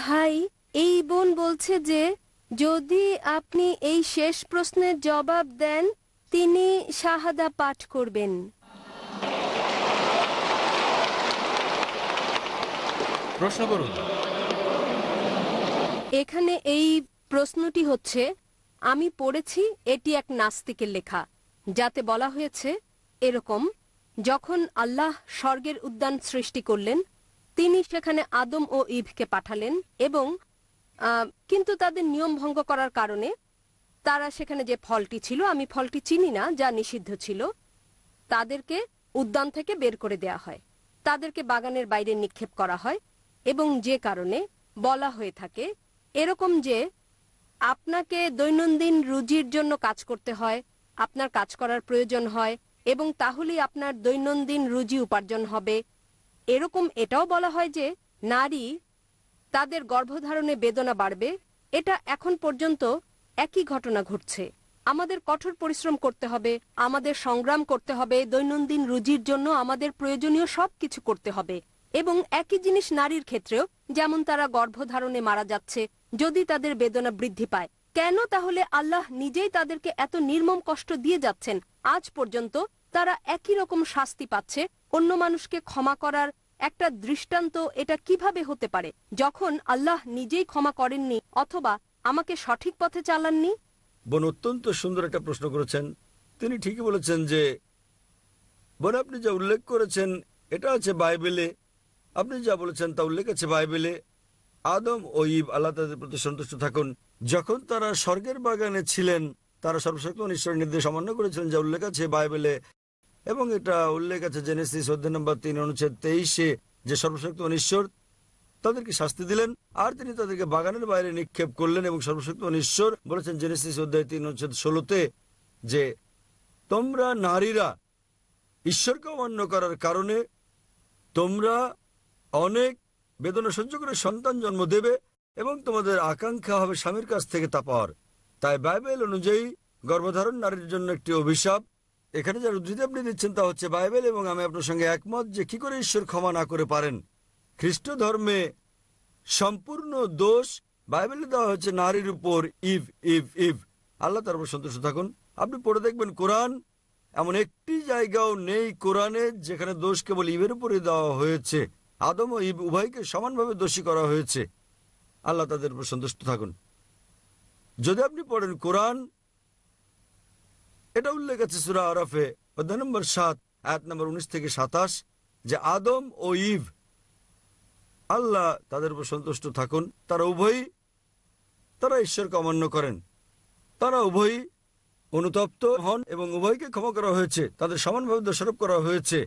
ভাই এই বোন বলছে যে যদি আপনি এই শেষ প্রশ্নের জবাব দেন তিনি শাহাদা পাঠ করবেন এখানে এই প্রশ্নটি হচ্ছে আমি পড়েছি এটি এক নাস্তিকের লেখা যাতে বলা হয়েছে এরকম যখন আল্লাহ স্বর্গের উদ্যান সৃষ্টি করলেন তিনি সেখানে আদম ও ইভকে পাঠালেন এবং কিন্তু তাদের নিয়ম ভঙ্গ করার কারণে তারা সেখানে যে ফলটি ছিল আমি ফলটি চিনি না যা নিষিদ্ধ ছিল তাদেরকে উদ্যান থেকে বের করে দেয়া হয় তাদেরকে বাগানের বাইরে নিক্ষেপ করা হয় এবং যে কারণে বলা হয়ে থাকে এরকম যে আপনাকে দৈনন্দিন রুজির জন্য কাজ করতে হয় আপনার কাজ করার প্রয়োজন হয় এবং তাহলেই আপনার দৈনন্দিন রুজি উপার্জন হবে এরকম এটাও বলা হয় যে নারী তাদের গর্ভধারণে বেদনা বাড়বে এটা এখন পর্যন্ত একই ঘটনা ঘটছে আমাদের কঠোর পরিশ্রম করতে হবে আমাদের সংগ্রাম করতে হবে দৈনন্দিন রুজির জন্য আমাদের প্রয়োজনীয় সব কিছু করতে হবে এবং একই জিনিস নারীর ক্ষেত্রেও যেমন তারা গর্ভধারণে মারা যাচ্ছে যদি তাদের বেদনা বৃদ্ধি পায় কেন তাহলে আল্লাহ নিজেই তাদেরকে এত নির্মম কষ্ট দিয়ে যাচ্ছেন আজ পর্যন্ত তারা একই রকম শাস্তি পাচ্ছে অন্য মানুষকে ক্ষমা করার একটা দৃষ্টান্ত এটা কিভাবে হতে পারে যখন আল্লাহ নিজেই ক্ষমা করেননি অথবা আমাকে সঠিক পথে চালাননি বোন অত্যন্ত সুন্দর একটা প্রশ্ন করেছেন তিনি ঠিকই বলেছেন যে বোন আপনি যা উল্লেখ করেছেন এটা আছে বাইবেলে আপনি যা বলেছেন তা উল্লেখ আছে বাইবেলে আদম ও ইব আল্লাহ তাদের প্রতি সন্তুষ্ট থাকুন যখন তারা স্বর্গের বাগানে ছিলেন তারা সর্বশক্ত ঈশ্বরের নির্দেশ অমান্য করেছিলেন যা উল্লেখ আছে বাইবেলে এবং এটা উল্লেখ আছে জেনেসিস অধ্যায় নম্বর তিন অনুচ্ছেদ তেইশে যে সর্বশক্তিমান ঈশ্বর তাদেরকে শাস্তি দিলেন আর তিনি তাদেরকে বাগানের বাইরে নিক্ষেপ করলেন এবং সর্বশক্তিমান ঈশ্বর বলেছেন জেনেসিস অধ্যায় তিন অনুচ্ছেদ ষোলোতে যে তোমরা নারীরা ঈশ্বরকে অমান্য করার কারণে তোমরা অনেক বেদনা সহ্য করে সন্তান জন্ম দেবে এবং তোমাদের আকাঙ্ক্ষা হবে স্বামীর কাছ থেকে তা পাওয়ার তাই বাইবেল অনুযায়ী গর্ভধারণ নারীর জন্য একটি অভিশাপ এখানে যার উদ্ধৃতি আপনি দিচ্ছেন তা হচ্ছে বাইবেল এবং আমি আপনার সঙ্গে একমত যে কি করে ঈশ্বর ক্ষমা না করে পারেন খ্রিস্ট ধর্মে সম্পূর্ণ দোষ বাইবেলে দেওয়া হয়েছে নারীর উপর ইভ ইভ ইভ আল্লাহ তার উপর সন্তুষ্ট থাকুন আপনি পড়ে দেখবেন কোরআন এমন একটি জায়গাও নেই কোরআনে যেখানে দোষ কেবল ইভের উপরে দেওয়া হয়েছে আদম ও ইব উভয়কে সমানভাবে দোষী করা হয়েছে আল্লাহ তাদের উপর সন্তুষ্ট থাকুন যদি আপনি পড়েন কোরআন এটা উল্লেখ আছে সুরা আরফে অধ্যায় নম্বর সাত এক নম্বর উনিশ থেকে সাতাশ যে আদম ও ইভ আল্লাহ তাদের উপর সন্তুষ্ট থাকুন তারা উভয়ই তারা ঈশ্বরকে অমান্য করেন তারা উভয়ই অনুতপ্ত হন এবং উভয়কে ক্ষমা করা হয়েছে তাদের সমানভাবে দোষারোপ করা হয়েছে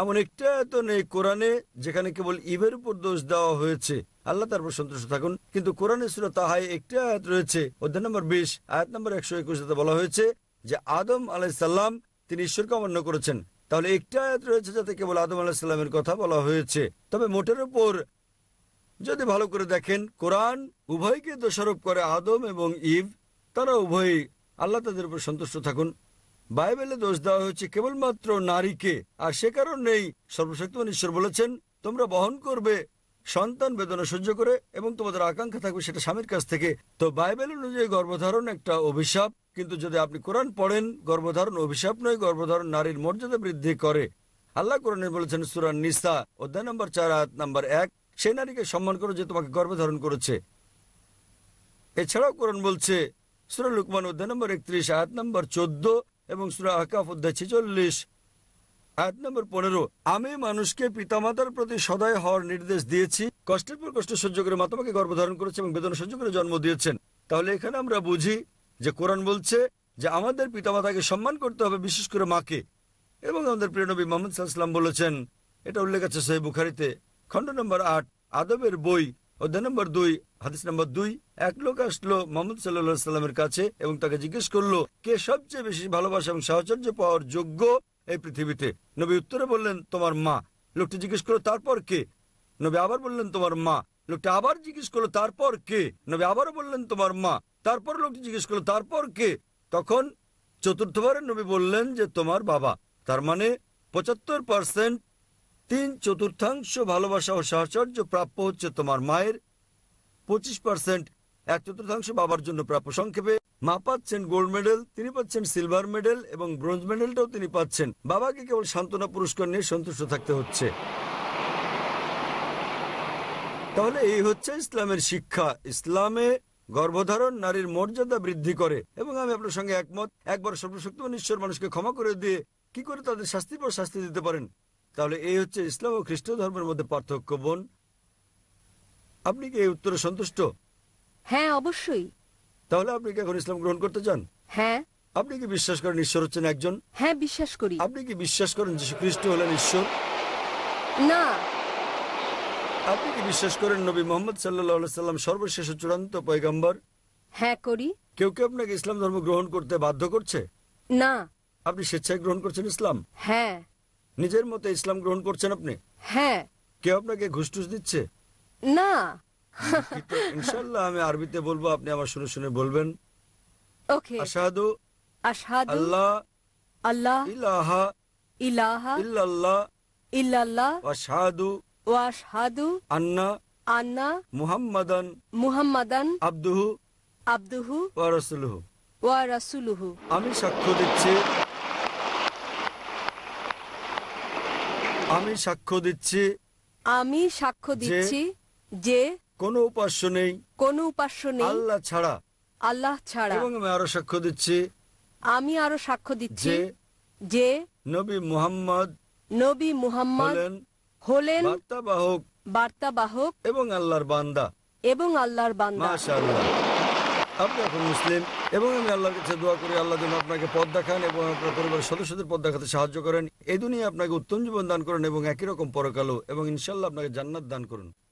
এমন একটা তো নেই কোরআনে যেখানে কেবল ইভের উপর দোষ দেওয়া হয়েছে আল্লাহ তারপর সন্তুষ্ট থাকুন কিন্তু কোরআনে সুরা তাহায় একটি আয়াত রয়েছে অধ্যায় নম্বর বিশ আয়াত নম্বর একশো একুশ বলা হয়েছে যে আদম আলাইসাল্লাম তিনি ঈশ্বরকে অমান্য করেছেন তাহলে একটি আয়াত রয়েছে যাতে কেবল আদম আলাহিসাল্লামের কথা বলা হয়েছে তবে মোটের ওপর যদি ভালো করে দেখেন কোরআন উভয়কে দোষারোপ করে আদম এবং ইব তারা উভয়ই আল্লাহ তাদের উপর সন্তুষ্ট থাকুন বাইবেলে দোষ দেওয়া হয়েছে কেবলমাত্র নারীকে আর সে কারণেই সর্বশক্তিমান ঈশ্বর বলেছেন তোমরা বহন করবে সন্তান বেদনা সহ্য করে এবং তোমাদের আকাঙ্ক্ষা থাকবে সেটা স্বামীর কাছ থেকে তো বাইবেল অনুযায়ী গর্ভধারণ একটা অভিশাপ কিন্তু যদি আপনি কোরআন পড়েন গর্ভধারণ অভিশাপ নয় গর্ভধারণ নারীর মর্যাদা বৃদ্ধি করে আল্লাহ কোরআনে বলেছেন সুরান নিসা অধ্যায় নম্বর চার আয়াত নম্বর এক সেই নারীকে সম্মান করো যে তোমাকে গর্ভধারণ করেছে এছাড়াও কোরআন বলছে সুরা লুকমান অধ্যায় নম্বর একত্রিশ আয়াত নম্বর চোদ্দ এবং সুরা আকাফ অধ্যায় ছেচল্লিশ আয়াত নম্বর পনেরো আমি মানুষকে পিতামাতার প্রতি সদয় হওয়ার নির্দেশ দিয়েছি কষ্টের পর কষ্ট সহ্য করে মাতামাকে গর্ভধারণ করেছে এবং বেদনা সহ্য করে জন্ম দিয়েছেন তাহলে এখানে আমরা বুঝি যে কোরআন বলছে যে আমাদের পিতামাতাকে সম্মান করতে হবে বিশেষ করে মাকে এবং আমাদের প্রিয়নবী মোহাম্মদ সাল্লাম বলেছেন এটা উল্লেখ আছে সহি বুখারিতে খণ্ড নম্বর আট আদবের বই অধ্যায় নম্বর দুই হাদিস নম্বর দুই এক লোক আসলো মোহাম্মদ সাল্লা সাল্লামের কাছে এবং তাকে জিজ্ঞেস করলো কে সবচেয়ে বেশি ভালোবাসা এবং সাহচর্য পাওয়ার যোগ্য এই পৃথিবীতে নবী উত্তরে বললেন তোমার মা লোকটি জিজ্ঞেস করলো তারপর কে নবী আবার বললেন তোমার মা লোকটি আবার জিজ্ঞেস করলো তারপর কে নবী আবারও বললেন তোমার মা তারপর লোকটি জিজ্ঞেস করলো তারপর কে তখন চতুর্থবারের নবী বললেন যে তোমার বাবা তার মানে পঁচাত্তর পার্সেন্ট তিন চতুর্থাংশ ভালোবাসা ও সাহচর্য প্রাপ্য হচ্ছে তোমার মায়ের পঁচিশ পার্সেন্ট এক চতুর্থাংশ বাবার জন্য প্রাপ্য সংক্ষেপে মা পাচ্ছেন গোল্ড মেডেল তিনি পাচ্ছেন সিলভার মেডেল এবং ব্রোঞ্জ মেডেলটাও তিনি পাচ্ছেন বাবাকে কেবল সান্ত্বনা পুরস্কার নিয়ে সন্তুষ্ট থাকতে হচ্ছে তাহলে এই হচ্ছে ইসলামের শিক্ষা ইসলামে গর্ভধারণ নারীর মর্যাদা বৃদ্ধি করে এবং আমি আপনার সঙ্গে একমত একবার সর্বশক্তিমান ঈশ্বর মানুষকে ক্ষমা করে দিয়ে কি করে তাদের শাস্তির পর শাস্তি দিতে পারেন তাহলে এই হচ্ছে ইসলাম ও খ্রিস্ট ধর্মের মধ্যে পার্থক্য বোন আপনি কি এই উত্তরে সন্তুষ্ট হ্যাঁ অবশ্যই তাহলে আপনি কি এখন ইসলাম গ্রহণ করতে চান হ্যাঁ আপনি কি বিশ্বাস করেন ঈশ্বর হচ্ছেন একজন হ্যাঁ বিশ্বাস করি আপনি কি বিশ্বাস করেন যীশু খ্রিস্ট হলেন ঈশ্বর না আপনি কি বিশ্বাস করেন নবী মোহাম্মদ সাল্লাম সর্বশেষ চূড়ান্ত পয়গাম্বর হ্যাঁ করি কেউ কেউ আপনাকে ইসলাম ধর্ম গ্রহণ করতে বাধ্য করছে না আপনি স্বেচ্ছায় গ্রহণ করছেন ইসলাম হ্যাঁ নিজের ইসলাম গ্রহণ করছেন আপনি হ্যাঁ কেউ আপনাকে ঘুষটুস দিচ্ছে না ইনশাল্লাহ আমি আরবিতে বলবো আপনি আমার শুনে শুনে বলবেন ওকে আশহাদু আশহাদু আল্লাহ আল্লাহ ইলাহা ইলাহা ইল্লাল্লাহ ইল্লাল্লাহ ওয়াশহাদু আন্না আন্না মুহাম্মাদান মুহাম্মাদান আব্দুহু আব্দুহু ওয়া রাসূলুহু ওয়া রাসূলুহু আমি সাক্ষ্য দিচ্ছি আমি সাক্ষ্য দিচ্ছি আমি সাক্ষ্য দিচ্ছি যে কোনো উপাস্য নেই কোনো উপাস্য নেই আল্লাহ ছাড়া আল্লাহ ছাড়া এবং আমি আরো সাক্ষ্য দিচ্ছি আমি আরো সাক্ষ্য দিচ্ছি যে নবী মুহাম্মদ নবী মুহাম্মদ হলেন বার্তাবাহক বার্তাবাহক এবং আল্লাহর বান্দা এবং আল্লাহর বান্দা মাশাআল্লাহ আপনি এখন মুসলিম এবং আমি আল্লাহর কাছে দোয়া করি আল্লাহ যেন আপনাকে পদ দেখান এবং আপনার পরিবারের সদস্যদের পদ দেখাতে সাহায্য করেন এই দুনিয়া আপনাকে উত্তম জীবন দান করেন এবং একই রকম পরকালো এবং ইনশাল্লাহ আপনাকে জান্নাত দান করুন